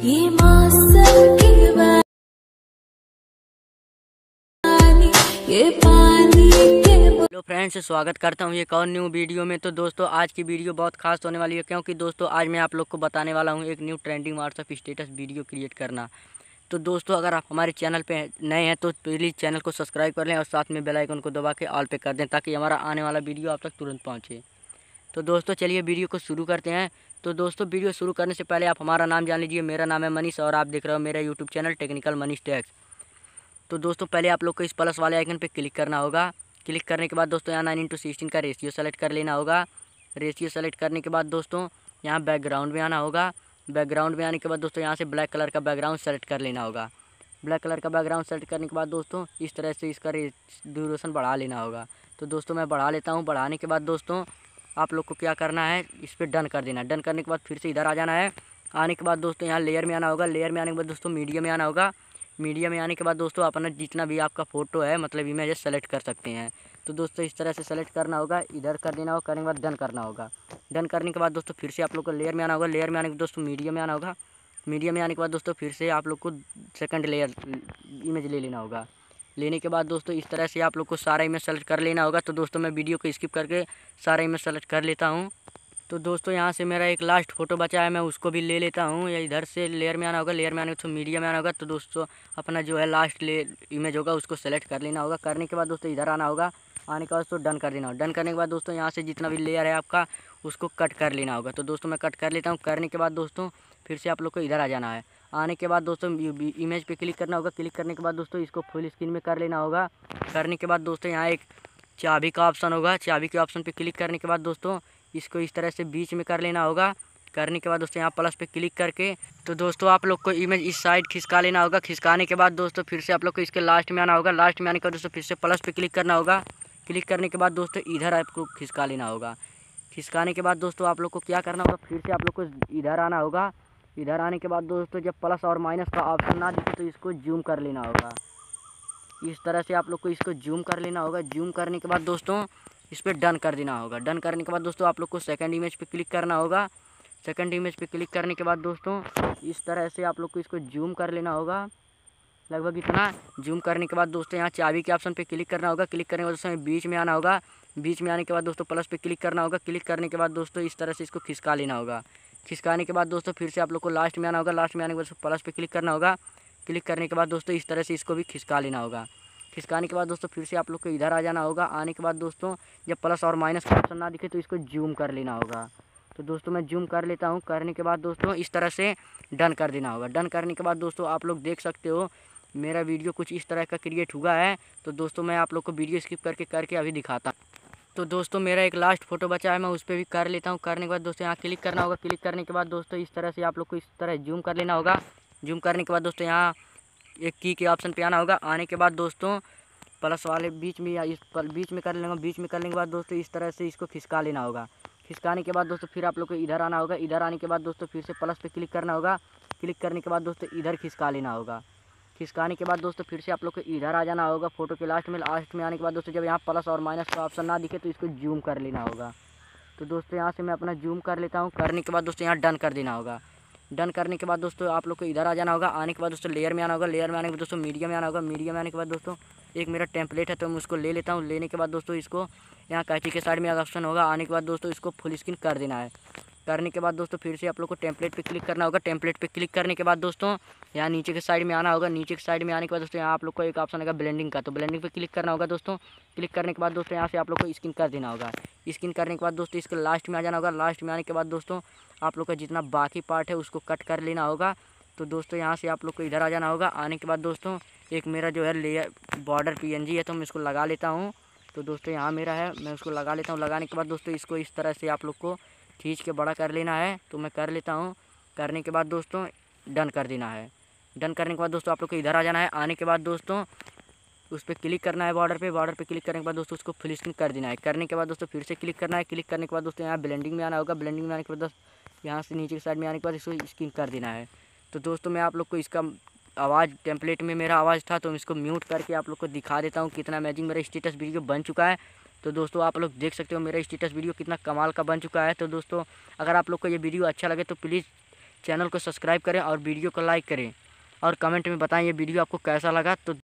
hello friends स्वागत करता हूँ ये कौन न्यू वीडियो में तो दोस्तों आज की वीडियो बहुत खास होने वाली है क्योंकि दोस्तों आज मैं आप लोग को बताने वाला हूँ एक new trending WhatsApp status video create करना तो दोस्तों अगर आप हमारे चैनल पे नए हैं तो प्लीज़ चैनल को सब्सक्राइब कर लें और साथ में बेलाइकन को दबा के ऑल पे कर दें ताकि हमारा आने वाला वीडियो आप तक तुरंत पहुँचे तो दोस्तों चलिए वीडियो को शुरू करते हैं तो दोस्तों वीडियो शुरू करने से पहले आप हमारा नाम जान लीजिए मेरा नाम है मनीष और आप देख रहे हो मेरा YouTube channel technical Manish tax तो दोस्तों पहले आप लोग को इस प्लस वाले आइकन पर क्लिक करना होगा क्लिक करने के बाद दोस्तों यहाँ नाइन इंटू सिक्सटीन का रेशियो सेलेक्ट कर लेना होगा रेशियो सेलेक्ट करने के बाद दोस्तों यहाँ बैकग्राउंड में आना होगा बैकग्राउंड में आने के बाद दोस्तों यहाँ से ब्लैक कलर का बैकग्राउंड सेलेक्ट कर लेना होगा ब्लैक कलर का बैकग्राउंड सेलेक्ट करने के बाद दोस्तों इस तरह से इसका ड्यूरेशन बढ़ा लेना होगा तो दोस्तों मैं बढ़ा लेता हूँ बढ़ाने के बाद दोस्तों आप लोग को क्या करना है इस पर डन कर देना डन करने के बाद फिर से इधर आ जाना है आने के बाद दोस्तों यहाँ लेयर में आना होगा लेयर में आने के बाद दोस्तों मीडिया में आना होगा मीडिया में आने के बाद दोस्तों अपना जितना भी आपका फ़ोटो है मतलब इमेज है सेलेक्ट कर सकते हैं तो दोस्तों इस तरह से सेलेक्ट करना होगा इधर कर देना होगा करने के बाद डन करना होगा डन करने के बाद दोस्तों फिर से आप लोग को लेयर में आना होगा लेयर में आने के बाद दोस्तों मीडिया में आना होगा मीडिया में आने के बाद दोस्तों फिर से आप लोग को सेकंड लेयर इमेज ले लेना होगा लेने के बाद दोस्तों इस तरह से आप लोग को सारा इमेज सेलेक्ट कर लेना होगा तो दोस्तों मैं वीडियो को स्किप करके सारा इमेज सेलेक्ट कर लेता हूँ तो दोस्तों यहाँ से मेरा एक लास्ट फोटो बचा है मैं उसको भी ले लेता हूँ या इधर से लेयर में आना होगा लेयर में आने के तो मीडिया में आना होगा तो दोस्तों अपना जो है लास्ट ले इमेज होगा उसको सेलेक्ट कर लेना होगा करने के बाद दोस्तों इधर आना होगा आने के बाद दोस्तों डन कर देना होगा डन करने के बाद दोस्तों यहाँ से जितना भी लेयर है आपका उसको कट कर लेना होगा तो दोस्तों मैं कट कर लेता हूँ करने के बाद दोस्तों फिर से आप लोग को इधर आ जाना है आने के बाद दोस्तों इमेज पे क्लिक करना होगा क्लिक करने के बाद दोस्तों इसको फुल स्क्रीन में कर लेना होगा करने के बाद दोस्तों यहाँ एक चाबी का ऑप्शन होगा चाबी के ऑप्शन पे क्लिक करने के बाद दोस्तों इसको इस तरह से बीच में कर लेना होगा करने के बाद दोस्तों यहाँ प्लस पे क्लिक करके तो दोस्तों आप लोग को इमेज इस साइड खिसका लेना होगा खिसकाने के बाद दोस्तों फिर से आप लोग को इसके लास्ट में आना होगा लास्ट में आने के बाद दोस्तों फिर से प्लस पे क्लिक करना होगा क्लिक करने के बाद दोस्तों इधर आपको खिसका लेना होगा खिसकाने के बाद दोस्तों आप लोग को क्या करना होगा फिर से आप लोग को इधर आना होगा इधर आने के बाद दोस्तों जब प्लस और माइनस का ऑप्शन ना दिखे तो इसको जूम कर लेना होगा इस तरह से आप लोग को इसको जूम कर लेना होगा जूम करने के बाद दोस्तों इस पर डन कर देना होगा डन करने के बाद दोस्तों आप लोग को सेकंड इमेज पे क्लिक करना होगा सेकंड इमेज पे क्लिक करने के बाद दोस्तों इस तरह से आप लोग को इसको जूम कर लेना होगा लगभग इतना जूम करने के बाद दोस्तों यहाँ चाबी के ऑप्शन पे क्लिक करना होगा क्लिक करने के बाद दोस्तों बीच में आना होगा बीच में आने के बाद दोस्तों प्लस पे क्लिक करना होगा क्लिक करने के बाद दोस्तों इस तरह से इसको खिसका लेना होगा खिसकाने के बाद दोस्तों फिर से आप लोग को लास्ट में आना होगा लास्ट में आने के बाद प्लस पे क्लिक करना होगा क्लिक करने के बाद दोस्तों इस तरह से इसको भी खिसका लेना होगा खिसकाने के बाद दोस्तों फिर से आप लोग को इधर आ जाना होगा आने के बाद दोस्तों जब प्लस और माइनस का ऑप्शन ना दिखे तो इसको जूम कर लेना होगा तो दोस्तों मैं जूम कर लेता हूँ करने के बाद दोस्तों इस तरह से डन कर देना होगा डन करने के बाद दोस्तों आप लोग देख सकते हो मेरा वीडियो कुछ इस तरह का क्रिएट हुआ है तो दोस्तों मैं आप लोग को वीडियो स्किप करके करके अभी दिखाता हूँ तो दोस्तों मेरा एक लास्ट फोटो बचा है मैं उस पर भी कर लेता हूँ करने के बाद दोस्तों यहाँ क्लिक करना होगा क्लिक करने के बाद दोस्तों इस तरह से आप लोग को इस तरह जूम कर लेना होगा जूम करने के बाद दोस्तों यहाँ एक की के ऑप्शन पे आना होगा आने के बाद दोस्तों प्लस वाले बीच में या इस पर बीच में कर लेना बीच में करने के बाद दोस्तों इस तरह से इसको खिसका लेना होगा खिसकाने के बाद दोस्तों फिर आप लोग को इधर आना होगा इधर आने के बाद दोस्तों फिर से प्लस पे क्लिक करना होगा क्लिक करने के बाद दोस्तों इधर खिसका लेना होगा खिसकाने के बाद दोस्तों फिर से आप लोग को इधर आ जाना होगा फोटो के लास्ट में लास्ट में आने के बाद दोस्तों जब यहाँ प्लस और माइनस का ऑप्शन ना दिखे तो इसको जूम कर लेना होगा तो दोस्तों यहाँ से मैं अपना जूम कर लेता हूँ करने के बाद दोस्तों यहाँ डन कर देना होगा डन करने के बाद दोस्तों आप लोग को इधर आ जाना होगा आने के बाद दोस्तों लेयर में आना होगा लेयर में आने के बाद दोस्तों मीडिया में आना होगा मीडिया में आने के बाद दोस्तों एक मेरा टेम्पलेट है तो मैं उसको ले लेता हूँ लेने के बाद दोस्तों इसको यहाँ कैची के साइड में ऑप्शन होगा आने के बाद दोस्तों इसको फुल स्क्रीन कर देना है करने के बाद दोस्तों फिर से आप लोग को टेम्पलेट पे क्लिक करना होगा टेम्पलेट पे क्लिक करने के बाद दोस्तों यहाँ नीचे के साइड में आना होगा नीचे के साइड में आने के बाद दोस्तों यहाँ आप लोग को एक ऑप्शन आएगा ब्लेंडिंग का तो ब्लेंडिंग पे क्लिक करना होगा दोस्तों क्लिक करने के बाद दोस्तों यहाँ से आप लोग को स्किन कर देना होगा स्किन करने के बाद दोस्तों इसके लास्ट में आ जाना होगा लास्ट में आने के बाद दोस्तों आप लोग का जितना बाकी पार्ट है उसको कट कर लेना होगा तो दोस्तों यहाँ से आप लोग को इधर आ जाना होगा आने के बाद दोस्तों एक मेरा जो है लेयर बॉर्डर पी है तो मैं इसको लगा लेता हूँ तो दोस्तों यहाँ मेरा है मैं उसको लगा लेता हूँ लगाने के बाद दोस्तों इसको इस तरह से आप लोग को खींच के बड़ा कर लेना है तो मैं कर लेता हूँ करने के बाद दोस्तों डन कर देना है डन करने के बाद दोस्तों आप लोग को इधर आ जाना है आने के बाद दोस्तों उस पर क्लिक करना है बॉर्डर पे बॉर्डर पे क्लिक करने के बाद दोस्तों उसको फुल स्क्रीन कर देना है करने के बाद दोस्तों फिर से क्लिक करना है क्लिक करने के बाद दोस्तों यहाँ ब्लेंडिंग में आना होगा ब्लेंडिंग में आने के बाद यहाँ से नीचे के साइड में आने के बाद इसको स्किन कर देना है तो दोस्तों मैं आप लोग को इसका आवाज़ टेम्पलेट में मेरा आवाज़ था तो इसको म्यूट करके आप लोग को दिखा देता हूँ कितना मैजिंग मेरा स्टेटस वीडियो बन चुका है तो दोस्तों आप लोग देख सकते हो मेरा स्टेटस वीडियो कितना कमाल का बन चुका है तो दोस्तों अगर आप लोग को ये वीडियो अच्छा लगे तो प्लीज़ चैनल को सब्सक्राइब करें और वीडियो को लाइक करें और कमेंट में बताएं ये वीडियो आपको कैसा लगा तो